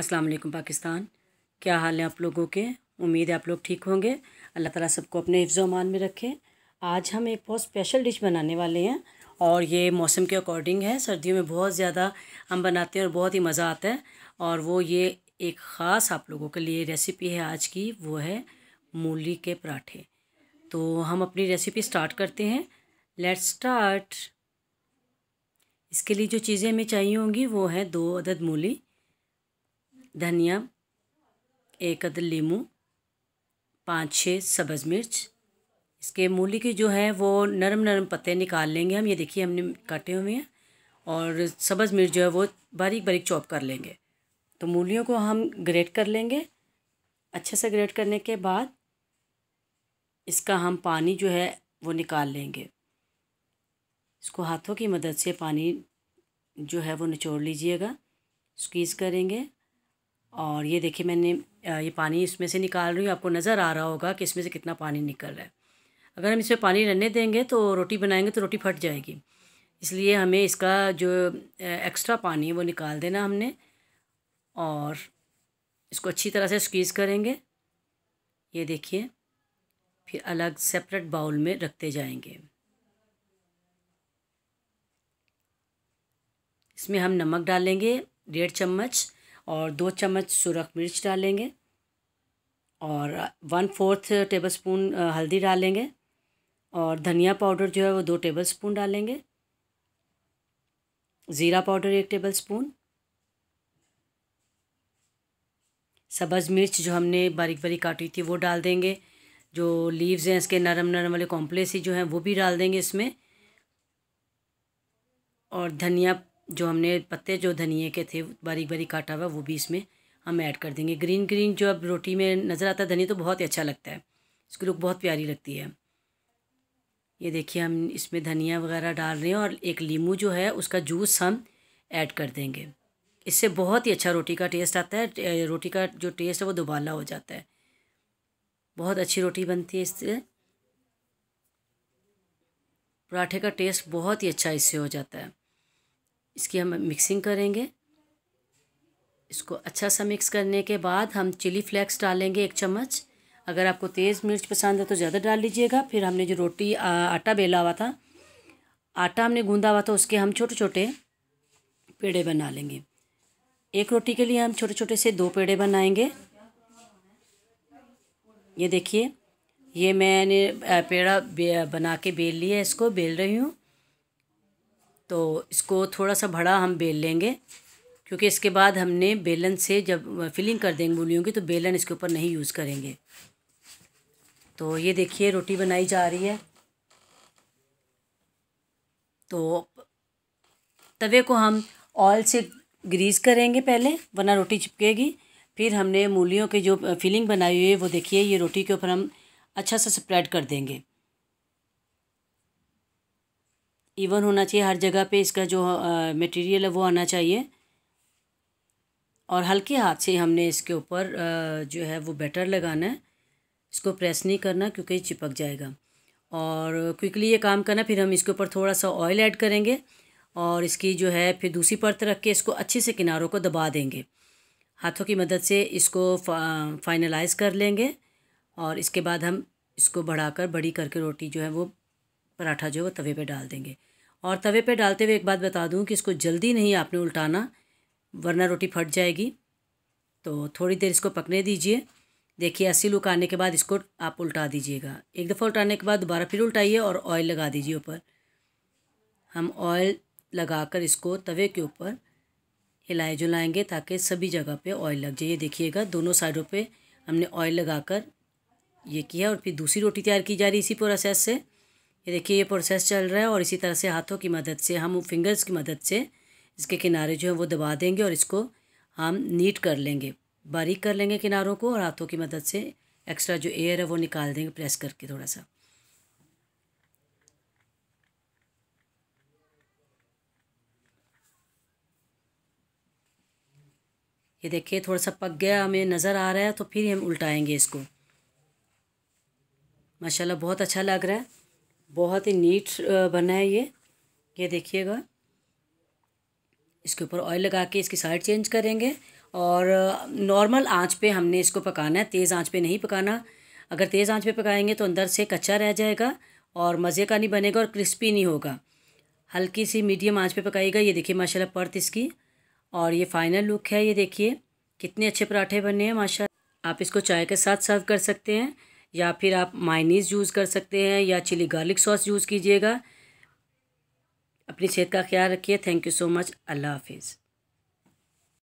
अस्सलाम वालेकुम पाकिस्तान क्या हाल है आप लोगों के उम्मीद है आप लोग ठीक होंगे अल्लाह ताला सबको अपने हिफ्ज़ अमान में रखे आज हम एक बहुत स्पेशल डिश बनाने वाले हैं और ये मौसम के अकॉर्डिंग है सर्दियों में बहुत ज़्यादा हम बनाते हैं और बहुत ही मज़ा आता है और वो ये एक ख़ास आप लोगों के लिए रेसिपी है आज की वो है मूली के पराठे तो हम अपनी रेसिपी स्टार्ट करते हैं लेट्स स्टार्ट इसके लिए जो चीज़ें हमें चाहिए होंगी वो है दो अदद मूली धनिया एक अदर लीम पाँच छः सब्ज़ मिर्च इसके मूली के जो है वो नरम नरम पत्ते निकाल लेंगे हम ये देखिए हमने काटे हुए हैं और सब्ज़ मिर्च जो है वो बारीक बारीक चॉप कर लेंगे तो मूलियों को हम ग्रेट कर लेंगे अच्छे से ग्रेट करने के बाद इसका हम पानी जो है वो निकाल लेंगे इसको हाथों की मदद से पानी जो है वो निचोड़ लीजिएगा स्क्वीज़ करेंगे और ये देखिए मैंने ये पानी इसमें से निकाल रही हूँ आपको नज़र आ रहा होगा कि इसमें से कितना पानी निकल रहा है अगर हम इसमें पानी रहने देंगे तो रोटी बनाएंगे तो रोटी फट जाएगी इसलिए हमें इसका जो एक्स्ट्रा पानी है वो निकाल देना हमने और इसको अच्छी तरह से स्क्वीज़ करेंगे ये देखिए फिर अलग सेपरेट बाउल में रखते जाएंगे इसमें हम नमक डालेंगे डेढ़ चम्मच और दो चम्मच सुरख मिर्च डालेंगे और वन फोर्थ टेबल स्पून हल्दी डालेंगे और धनिया पाउडर जो है वो दो टेबल स्पून डालेंगे ज़ीरा पाउडर एक टेबल स्पून सब्ज़ मिर्च जो हमने बारीक बारीक काटी थी वो डाल देंगे जो लीव्स हैं इसके नरम नरम वाले ही जो हैं वो भी डाल देंगे इसमें और धनिया जो हमने पत्ते जो धनिए के थे बारीक बारीक काटा हुआ वो भी इसमें हम ऐड कर देंगे ग्रीन ग्रीन जो अब रोटी में नज़र आता है धनी तो बहुत ही अच्छा लगता है इसकी लुक बहुत प्यारी लगती है ये देखिए हम इसमें धनिया वगैरह डाल रहे हैं और एक लीमू जो है उसका जूस हम ऐड कर देंगे इससे बहुत ही अच्छा रोटी का टेस्ट आता है रोटी का जो टेस्ट है वो दुबाला हो जाता है बहुत अच्छी रोटी बनती है इससे पराठे का टेस्ट बहुत ही अच्छा इससे हो जाता है इसकी हम मिक्सिंग करेंगे इसको अच्छा सा मिक्स करने के बाद हम चिली फ्लेक्स डालेंगे एक चम्मच अगर आपको तेज़ मिर्च पसंद है तो ज़्यादा डाल लीजिएगा फिर हमने जो रोटी आ, आटा बेला हुआ था आटा हमने गूँधा हुआ था उसके हम छोटे छोटे पेड़े बना लेंगे एक रोटी के लिए हम छोटे छोटे से दो पेड़े बनाएंगे ये देखिए ये मैंने पेड़ा बना के बेल लिया इसको बेल रही हूँ तो इसको थोड़ा सा भड़ा हम बेल लेंगे क्योंकि इसके बाद हमने बेलन से जब फिलिंग कर देंगे मूलियों की तो बेलन इसके ऊपर नहीं यूज़ करेंगे तो ये देखिए रोटी बनाई जा रही है तो तवे को हम ऑयल से ग्रीस करेंगे पहले वरना रोटी चिपकेगी फिर हमने मूलियों के जो फिलिंग बनाई हुई है वो देखिए ये रोटी के ऊपर हम अच्छा सा स्प्रेड कर देंगे इवन होना चाहिए हर जगह पे इसका जो मटेरियल है वो आना चाहिए और हल्के हाथ से हमने इसके ऊपर जो है वो बैटर लगाना है इसको प्रेस नहीं करना क्योंकि चिपक जाएगा और क्विकली ये काम करना फिर हम इसके ऊपर थोड़ा सा ऑयल ऐड करेंगे और इसकी जो है फिर दूसरी परत रख के इसको अच्छे से किनारों को दबा देंगे हाथों की मदद से इसको फाइनलाइज कर लेंगे और इसके बाद हम इसको बढ़ाकर बड़ी करके रोटी जो है वो पराठा जो है वो तवे पे डाल देंगे और तवे पे डालते हुए एक बात बता दूं कि इसको जल्दी नहीं आपने उल्टाना वरना रोटी फट जाएगी तो थोड़ी देर इसको पकने दीजिए देखिए अस्सी लुक आने के बाद इसको आप उल्टा दीजिएगा एक दफ़ा उल्टाने के बाद दोबारा फिर उल्टाइए और ऑयल लगा दीजिए ऊपर हम ऑयल लगाकर इसको तवे के ऊपर हिलाए जुलाएंगे ताकि सभी जगह पे ऑयल लग जाए ये देखिएगा दोनों साइडों पे हमने ऑयल लगाकर ये किया और फिर दूसरी रोटी तैयार की जा रही इसी प्रोसेस से ये देखिए ये प्रोसेस चल रहा है और इसी तरह से हाथों की मदद से हम फिंगर्स की मदद से इसके किनारे जो है वो दबा देंगे और इसको हम नीट कर लेंगे बारीक कर लेंगे किनारों को और हाथों की मदद से एक्स्ट्रा जो एयर है वो निकाल देंगे प्रेस करके थोड़ा सा ये देखिए थोड़ा सा पक गया हमें नज़र आ रहा है तो फिर हम उल्टाएंगे इसको माशाल्लाह बहुत अच्छा लग रहा है बहुत ही नीट बना है ये ये देखिएगा इसके ऊपर ऑयल लगा के इसकी साइड चेंज करेंगे और नॉर्मल आंच पे हमने इसको पकाना है तेज़ आंच पे नहीं पकाना अगर तेज़ आंच पे पकाएंगे तो अंदर से कच्चा रह जाएगा और मज़े का नहीं बनेगा और क्रिस्पी नहीं होगा हल्की सी मीडियम आंच पे पकाएगा ये देखिए माशाल्लाह पर्त इसकी और ये फाइनल लुक है ये देखिए कितने अच्छे पराठे बने हैं माशा आप इसको चाय के साथ सर्व कर सकते हैं या फिर आप माइनीज़ यूज़ कर सकते हैं या चिली गार्लिक सॉस यूज़ कीजिएगा अपनी सेहत का ख्याल रखिए थैंक यू सो मच अल्लाह हाफिज़